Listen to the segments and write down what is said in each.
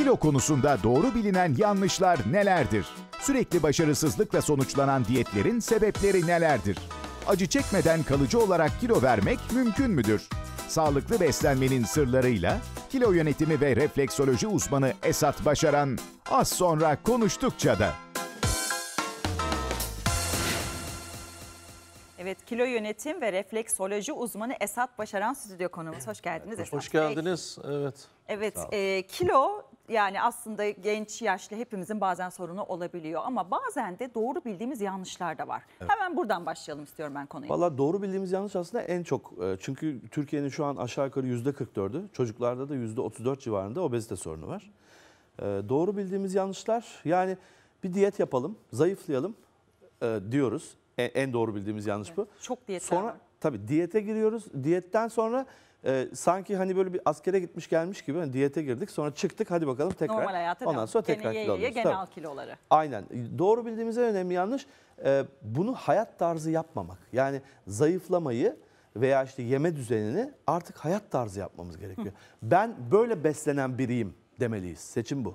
Kilo konusunda doğru bilinen yanlışlar nelerdir? Sürekli başarısızlıkla sonuçlanan diyetlerin sebepleri nelerdir? Acı çekmeden kalıcı olarak kilo vermek mümkün müdür? Sağlıklı beslenmenin sırlarıyla kilo yönetimi ve refleksoloji uzmanı Esat Başaran az sonra konuştukça da. Evet, kilo yönetim ve refleksoloji uzmanı Esat Başaran stüdyo konuğumuz. Hoş geldiniz Esat Hoş geldiniz. Evet. Evet, e, kilo yani aslında genç yaşlı hepimizin bazen sorunu olabiliyor ama bazen de doğru bildiğimiz yanlışlar da var. Evet. Hemen buradan başlayalım istiyorum ben konuyu. Valla doğru bildiğimiz yanlış aslında en çok e, çünkü Türkiye'nin şu an aşağı yukarı yüzde %44'ü çocuklarda da yüzde %34 civarında obezite sorunu var. E, doğru bildiğimiz yanlışlar yani bir diyet yapalım zayıflayalım e, diyoruz en doğru bildiğimiz yanlış bu. Çok diyetler sonra, var. Tabii diyete giriyoruz. Diyetten sonra e, sanki hani böyle bir askere gitmiş gelmiş gibi hani diyete girdik sonra çıktık hadi bakalım tekrar. Normal hayata Ondan devam. sonra tekrar Gene ye, kilo alıyoruz. Genel kiloları. Aynen. Doğru bildiğimiz en önemli yanlış e, bunu hayat tarzı yapmamak. Yani zayıflamayı veya işte yeme düzenini artık hayat tarzı yapmamız gerekiyor. Hı. Ben böyle beslenen biriyim demeliyiz. Seçim bu.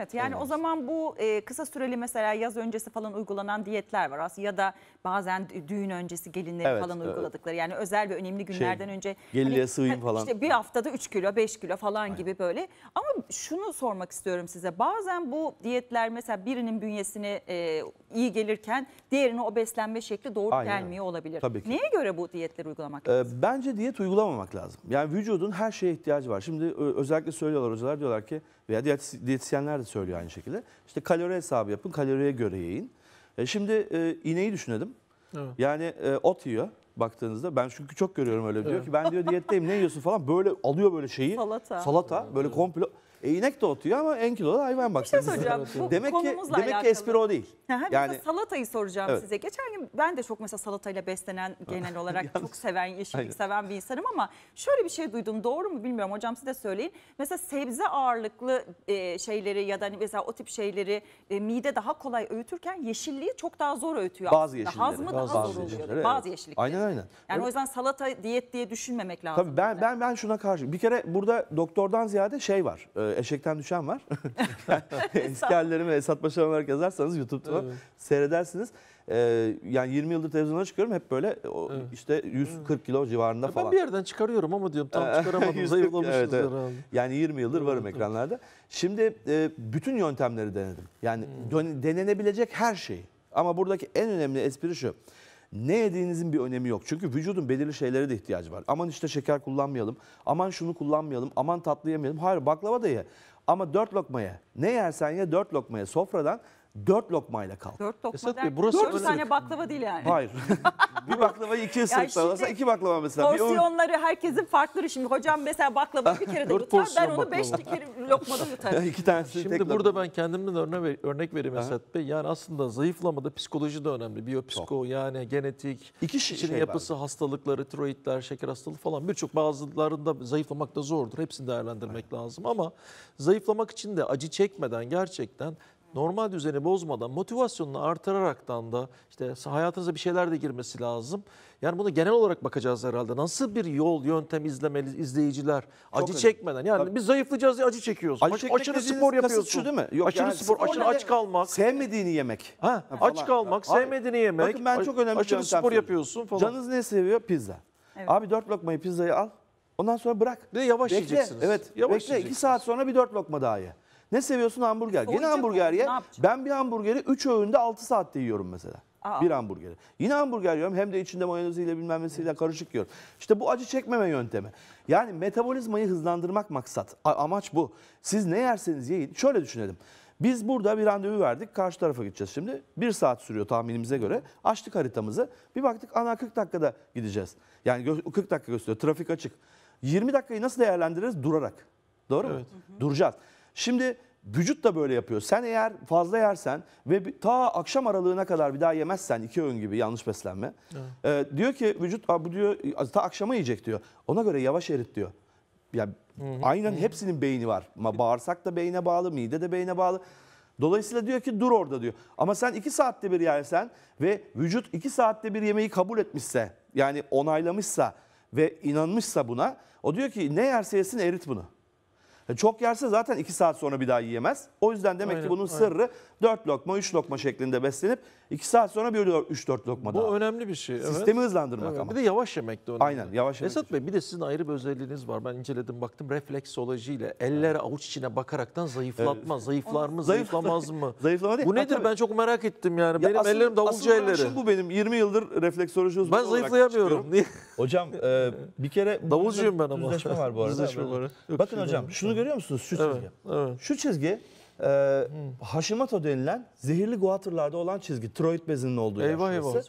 Evet yani Olmaz. o zaman bu e, kısa süreli mesela yaz öncesi falan uygulanan diyetler var aslında ya da bazen düğün öncesi gelinleri Evet, falan uyguladıkları yani özel ve önemli şey, günlerden önce hani gelinliğe sığayım ha, falan. İşte bir haftada 3 kilo 5 kilo falan gibi böyle ama şunu sormak istiyorum size bazen bu diyetler mesela birinin bünyesine e, iyi gelirken diğerine o beslenme şekli doğru Aynen gelmiyor olabilir. Tabii ki. Neye göre bu diyetleri uygulamak Ee, Bence diyet uygulamamak lazım. Yani vücudun her şeye ihtiyacı var. Şimdi özellikle söylüyorlar hocalar diyorlar ki veya diyetisyenler de söylüyor aynı şekilde. İşte kalori hesabı yapın, kaloriye göre yiyin. E şimdi e, ineği düşünelim. Evet. Yani e, ot yiyor baktığınızda. Ben çünkü çok görüyorum öyle diyor evet. ki ben diyor diyetteyim ne yiyorsun falan böyle alıyor böyle şeyi. Salata. Salata evet. böyle komple e, inek de otuyor ama en kilolu hayvan bak. Bir şey soracağım. Bu demek ki, demek ki espri o değil. yani salatayı soracağım evet. size. Geçen gün ben de çok mesela salatayla beslenen genel olarak çok seven, yeşillik seven bir insanım ama şöyle bir şey duydum. Doğru mu bilmiyorum hocam siz de söyleyin. Mesela sebze ağırlıklı e, şeyleri ya da hani mesela o tip şeyleri e, mide daha kolay öğütürken yeşilliği çok daha zor öğütüyor. Bazı yeşillikleri. Az mı bazı, daha zor oluyor? Evet. Bazı yeşillikleri. Aynen aynen. Yani Öyle. o yüzden salata diyet diye düşünmemek lazım. Tabii ben, ben, ben şuna karşı. Bir kere burada doktordan ziyade şey var. E, eşekten düşen var. Eski hallerimi Esat Başaran olarak yazarsanız YouTube'da evet. seyredersiniz. E, yani 20 yıldır televizyona çıkıyorum hep böyle o, evet. işte 140 kilo civarında ya falan. Ben bir yerden çıkarıyorum ama diyorum tam çıkaramadım zayıflamışız evet, evet. herhalde. Yani 20 yıldır varım evet. ekranlarda. Şimdi e, bütün yöntemleri denedim. Yani hmm. denenebilecek her şeyi. Ama buradaki en önemli espri şu. Ne yediğinizin bir önemi yok. Çünkü vücudun belirli şeylere de ihtiyacı var. Aman işte şeker kullanmayalım, aman şunu kullanmayalım, aman tatlı yemeyelim. Hayır baklava da ye. Ama dört lokmaya, ne yersen ye dört lokmaya sofradan dört lokmayla kalk. Dört lokma der, burası dört tane baklava değil yani. Hayır. bir baklavayı ikiye sırtlarsa şimdi iki baklava mesela. Bir Porsiyonları herkesin farklıdır şimdi. Hocam mesela baklava bir kere de yutar. Ben onu beş kere lokmada yutarım. İki tanesini Şimdi tek burada ben kendimden örnek, ver- örnek vereyim Esat Bey. Yani aslında zayıflamada psikoloji de önemli. Biyopsiko yani genetik, İki şey- kişinin şey var. yapısı, hastalıkları, tiroidler, şeker hastalığı falan birçok bazılarında zayıflamak da zordur. Hepsini değerlendirmek lazım ama zayıflamak için de acı çekmeden gerçekten normal düzeni bozmadan motivasyonunu artıraraktan da işte hayatınıza bir şeyler de girmesi lazım. Yani bunu genel olarak bakacağız herhalde. Nasıl bir yol, yöntem izlemeli izleyiciler? Çok acı önemli. çekmeden. Yani Tabii. biz zayıflayacağız diye acı çekiyoruz. Acı Aş, aşırı spor yapıyorsun. Şu değil mi? Yok aşırı yani spor, aşırı aç kalmak. Sevmediğini yemek. Ha, aç kalmak, Abi, sevmediğini yemek. Bakın ben çok önemli Aşırı spor yapıyorsun falan. Canınız ne seviyor? Pizza. Evet. Abi dört lokmayı pizzayı al. Ondan sonra bırak. Bir de yavaş bekle. yiyeceksiniz. Evet. Yavaş bekle. 2 saat sonra bir dört lokma daha ye. Ne seviyorsun hamburger? Yine hamburger mı? ye. Ben bir hamburgeri 3 öğünde 6 saatte yiyorum mesela. Aa. Bir hamburgeri. Yine hamburger yiyorum hem de içinde mayoneziyle bilmem nesiyle karışık yiyorum. İşte bu acı çekmeme yöntemi. Yani metabolizmayı hızlandırmak maksat. A- amaç bu. Siz ne yerseniz yiyin. Şöyle düşünelim. Biz burada bir randevu verdik. Karşı tarafa gideceğiz şimdi. Bir saat sürüyor tahminimize göre. Açtık haritamızı. Bir baktık ana 40 dakikada gideceğiz. Yani gö- 40 dakika gösteriyor. Trafik açık. 20 dakikayı nasıl değerlendiririz? Durarak. Doğru mu? Duracağız. Şimdi vücut da böyle yapıyor. Sen eğer fazla yersen ve ta akşam aralığına kadar bir daha yemezsen iki öğün gibi yanlış beslenme. E, diyor ki vücut bu diyor ta akşama yiyecek diyor. Ona göre yavaş erit diyor. yani hı hı. aynen hı. hepsinin beyni var. bağırsak da beyne bağlı, mide de beyne bağlı. Dolayısıyla diyor ki dur orada diyor. Ama sen iki saatte bir yersen ve vücut iki saatte bir yemeği kabul etmişse yani onaylamışsa ve inanmışsa buna o diyor ki ne yerse yesin erit bunu. E, çok yerse zaten 2 saat sonra bir daha yiyemez. O yüzden demek aynen, ki bunun aynen. sırrı 4 lokma 3 lokma şeklinde beslenip 2 saat sonra bir 3-4 lokma daha. Bu önemli bir şey. Evet. Sistemi hızlandırmak evet. ama. Bir de yavaş yemek de önemli. Aynen yavaş yemek. Esat Bey bir de sizin ayrı bir özelliğiniz var. Ben inceledim baktım refleksoloji ile eller avuç içine bakaraktan zayıflatma. Evet. Zayıflar mı zayıflamaz mı? Zayıflama değil. Bu nedir tabii. ben çok merak ettim yani. Ya benim asıl, ellerim davulcu elleri. Asıl bu benim 20 yıldır refleksoloji uzmanı Ben zayıflayamıyorum. Hocam e, bir kere... Davulcuyum ben ama. Düzleşme var bu arada. Düzleşme var. Bakın hocam şunu görüyor musunuz? Şu çizgi. Evet, evet. Şu çizgi e, ee, Hashimoto denilen zehirli guatrlarda olan çizgi. Tiroid bezinin olduğu yer. eyvah, eyvah. Şey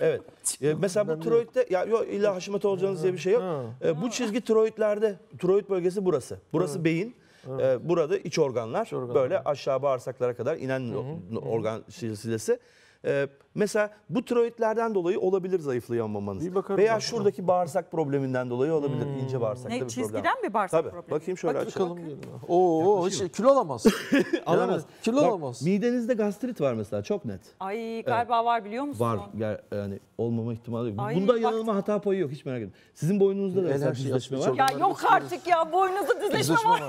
evet. E, şey mesela bu tiroidde ya yok illa Hashimoto olacağınız diye bir şey yok. E, bu çizgi tiroidlerde. Tiroid bölgesi burası. Burası beyin. Evet. E, burada iç organlar, iç organlar böyle aşağı bağırsaklara kadar inen Hı -hı. organ silsilesi. E, Mesela bu tiroidlerden dolayı olabilir zayıflayamamanız. Bir bakalım. Veya bakalım. şuradaki bağırsak probleminden dolayı olabilir. Hmm. bir problem. Ne, çizgiden problem. mi bağırsak Tabii. problemi? Bakayım şöyle Bakayım. açalım. Bakalım. Oo, şey, kilo alamaz. alamaz. Yani, kilo Bak, alamaz. Midenizde gastrit var mesela çok net. Ay galiba evet. var biliyor musun? Var. Yani olmama ihtimali yok. Ay, Bunda bak. yanılma hata payı yok hiç merak etme. Sizin boynunuzda da mesela düzleşme var. Ya yok artık ya boynunuzda düzleşme var.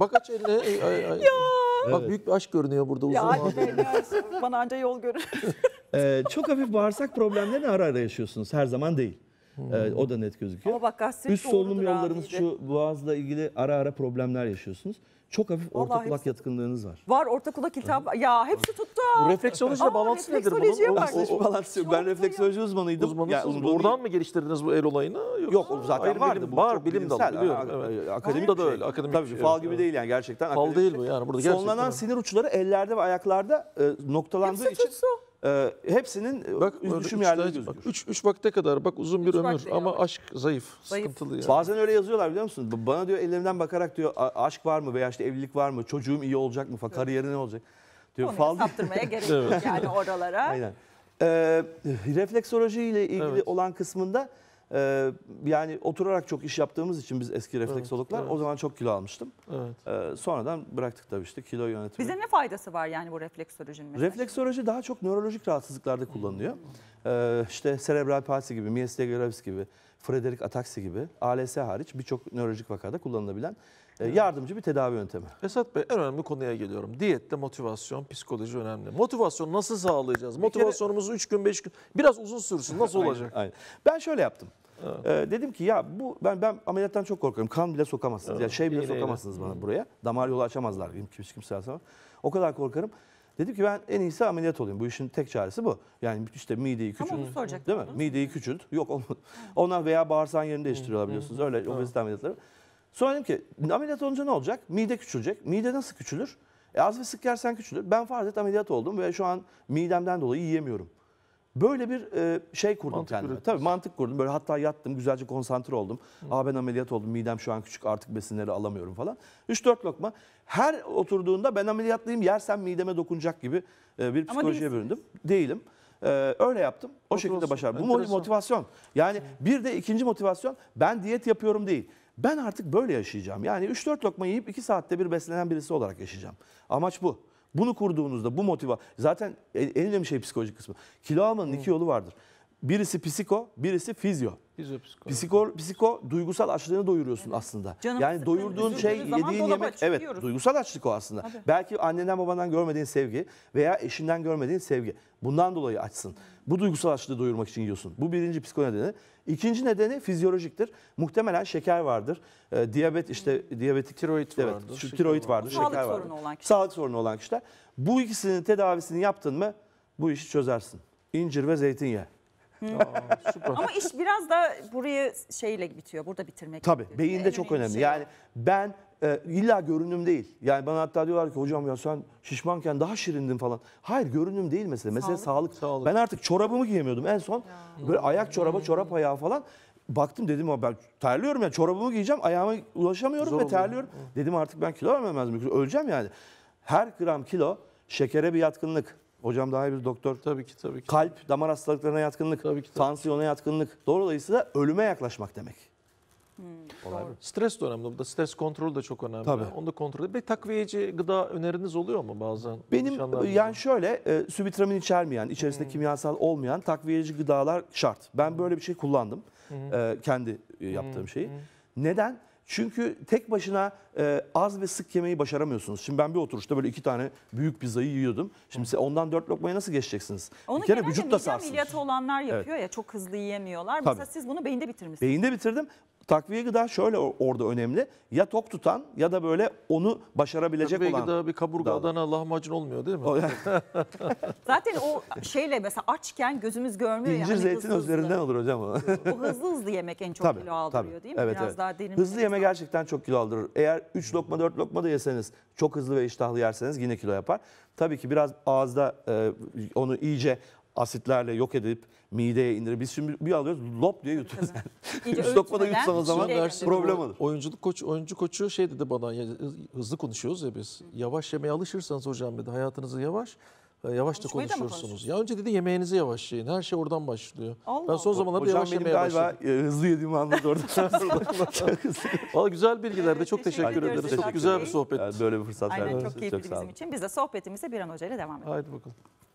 Bak aç eline. Ya. Bak büyük bir aşk görünüyor burada uzun. Ya hadi bana anca yol görür. Ee, çok hafif bağırsak problemlerini ara ara yaşıyorsunuz. Her zaman değil. Ee, o da net gözüküyor. Ama bak Üst solunum yollarınız abi. şu boğazla ilgili ara ara problemler yaşıyorsunuz. Çok hafif orta kulak hepsi- yatkınlığınız var. Var orta kulak iltihap. Ya hepsi tuttu. Bu refleksolojiyle Aa, bağlantısı nedir bunun? O- o- Ben refleksoloji uzmanıydım. Uzmanı Ya, Oradan mı geliştirdiniz bu el olayını? Yoksa- Yok o zaten Hayır, vardı. bilim- bu var bilim dalı bilimsel, biliyorum. a- Evet. Akademik Burada öyle. Şey. Akademik Tabii şey, fal evet. gibi değil yani gerçekten. Fal değil bir bu şey. yani, burada gerçekten Sonlanan sinir uçları ellerde ve ayaklarda e, noktalandığı Hepsi için tutsu. Ee, e, hepsinin bak, düşüm yerleri gözüküyor. 3 3 vakte kadar bak uzun bir üç ömür ama var. aşk zayıf, zayıf, sıkıntılı yani. Bazen öyle yazıyorlar biliyor musun? Bana diyor ellerinden bakarak diyor aşk var mı veya işte evlilik var mı? Çocuğum iyi olacak mı? Falan, evet. Kariyeri ne olacak? Diyor Konuyu fal saptırmaya gerek yok yani oralara. Aynen. Ee, refleksoloji ile ilgili evet. olan kısmında ee, yani oturarak çok iş yaptığımız için biz eski refleksologlar evet. o zaman çok kilo almıştım. Evet. Ee, sonradan bıraktık tabii işte kilo yönetimi. Bize ne faydası var yani bu refleksolojinin? Mesela? Refleksoloji daha çok nörolojik rahatsızlıklarda hmm. kullanılıyor. Ee, işte serebral palsi gibi, miastia gravis gibi, Frederick ataksi gibi, ALS hariç birçok nörolojik vakada kullanılabilen ee, yardımcı bir tedavi yöntemi. Esat Bey en önemli konuya geliyorum. Diyette motivasyon, psikoloji önemli. Motivasyon nasıl sağlayacağız? Motivasyonumuz 3 gün 5 gün biraz uzun sürsün nasıl olacak? aynen, aynen. Ben şöyle yaptım. Evet. Ee, dedim ki ya bu ben ben ameliyattan çok korkarım. Kan bile sokamazsınız. Evet. Ya şey bile İğneyle. sokamazsınız bana buraya. Damar yolu açamazlar. Kimse kimse açamaz. O kadar korkarım. Dedim ki ben en iyisi ameliyat olayım. Bu işin tek çaresi bu. Yani işte mideyi küçült. Ama Değil mi? Mideyi küçült. Yok olmadı. Onlar veya bağırsağın yerini değiştiriyorlar biliyorsunuz. Öyle obezite ameliyatları. Sonra dedim ki ameliyat olunca ne olacak? Mide küçülecek. Mide nasıl küçülür? E, az ve sık yersen küçülür. Ben farz et ameliyat oldum ve şu an midemden dolayı yiyemiyorum. Böyle bir e, şey kurdum mantık kendime. Tabii mantık kurdum. Böyle hatta yattım, güzelce konsantre oldum. Hı. Aa ben ameliyat oldum, midem şu an küçük artık besinleri alamıyorum falan. 3-4 lokma. Her oturduğunda ben ameliyatlıyım, yersem mideme dokunacak gibi e, bir psikolojiye büründüm. Değilim. Ee, öyle yaptım. O Otursun. şekilde başardım. Bu motivasyon. Yani bir de ikinci motivasyon ben diyet yapıyorum değil. Ben artık böyle yaşayacağım. Yani 3-4 lokma yiyip 2 saatte bir beslenen birisi olarak yaşayacağım. Amaç bu. Bunu kurduğunuzda bu motiva... Zaten e, en önemli şey psikolojik kısmı. Kilo almanın iki yolu vardır. Birisi psiko, birisi fizyo. Fizyopsiko. Psiko, psiko duygusal açlığını doyuruyorsun evet. aslında. Canım yani sıkın, doyurduğun şey, yediğin yemek evet duygusal açlık o aslında. Tabii. Belki annenden babandan görmediğin sevgi veya eşinden görmediğin sevgi. Bundan dolayı açsın. Bu duygusal açlığı doyurmak için yiyorsun. Bu birinci psiko nedeni. İkinci nedeni fizyolojiktir. Muhtemelen şeker vardır. E, diyabet işte hmm. diyabetik tiroid evet, Şu, tiroid vardır, şeker vardır. Sağlık sorunu olan kişiler. Sağlık sorunu olan kişiler. Bu ikisinin tedavisini yaptın mı bu işi çözersin. İncir ve zeytinyağı. Aa, Ama iş biraz da burayı şeyle bitiyor. Burada bitirmek. Tabii beyinde çok önemli. şey Yani ben e, illa görünüm değil. Yani bana hatta diyorlar ki hocam ya sen şişmanken daha şirindin falan. Hayır görünüm değil mesela. Mesela sağlık. Sağlık. Ben artık çorabımı giyemiyordum en son. Böyle ayak çoraba çorap ayağı falan. Baktım dedim ama ben terliyorum ya çorabımı giyeceğim ayağıma ulaşamıyorum Zor ve oluyor. terliyorum. Dedim artık ben kilo vermem lazım. Öleceğim yani. Her gram kilo şekere bir yatkınlık. Hocam daha iyi bir doktor. Tabii ki tabii ki. Kalp, damar hastalıklarına yatkınlık, tabii ki, tabii. tansiyona yatkınlık. Dolayısıyla ölüme yaklaşmak demek. Hmm. Stres de önemli. Burada stres kontrolü de çok önemli. Tabii. Onu da kontrol edin. Ve takviyeci gıda öneriniz oluyor mu bazen? Benim yani gibi? şöyle e, sübitramin içermeyen, içerisinde hmm. kimyasal olmayan takviyeci gıdalar şart. Ben hmm. böyle bir şey kullandım. Hmm. E, kendi e, yaptığım hmm. şeyi. Hmm. Neden? Çünkü tek başına e, az ve sık yemeyi başaramıyorsunuz. Şimdi ben bir oturuşta böyle iki tane büyük pizzayı yiyordum. Şimdi size ondan dört lokmaya nasıl geçeceksiniz? Onu bir kere vücut da sarsın. ameliyatı olanlar yapıyor evet. ya çok hızlı yiyemiyorlar. Tabii. Mesela siz bunu beyinde bitirmişsiniz. Beyinde bitirdim. Takviye gıda şöyle orada önemli. Ya tok tutan ya da böyle onu başarabilecek Takviye olan. Takviye gıda bir kaburga dağılır. Adana lahmacun olmuyor değil mi? Zaten o şeyle mesela açken gözümüz görmüyor. İncir yani, zeytin hızlı özlerinden hızlı. olur hocam. o hızlı hızlı yemek en çok tabii, kilo aldırıyor tabii. değil mi? Evet, Biraz evet. daha derin. Hızlı yeme gerçekten çok kilo aldırır. Eğer 3 lokma 4 lokma da yeseniz çok hızlı ve iştahlı yerseniz yine kilo yapar. Tabii ki biraz ağızda e, onu iyice asitlerle yok edip mideye indirir. Biz şimdi bir alıyoruz lop diye yutuyoruz. Yani. Üç lokmada yutsan o zaman şey problem olur. Oyunculuk koç, oyuncu koçu şey dedi bana hızlı konuşuyoruz ya biz. Yavaş yemeye alışırsanız hocam dedi hayatınızı yavaş e, Yavaş da konuşuyorsunuz. Ya önce dedi yemeğinizi yavaş yiyin. Her şey oradan başlıyor. Allah ben son zamanlarda yavaş yemeye galiba başladım. galiba e, hızlı yediğimi anladı orada. Valla güzel bilgiler de çok teşekkür, teşekkür ederiz. Çok güzel bir sohbet. Yani böyle bir fırsat verdiniz. Aynen çok keyifli çok bizim için. Biz de sohbetimize bir an hocayla devam edelim. Haydi bakalım.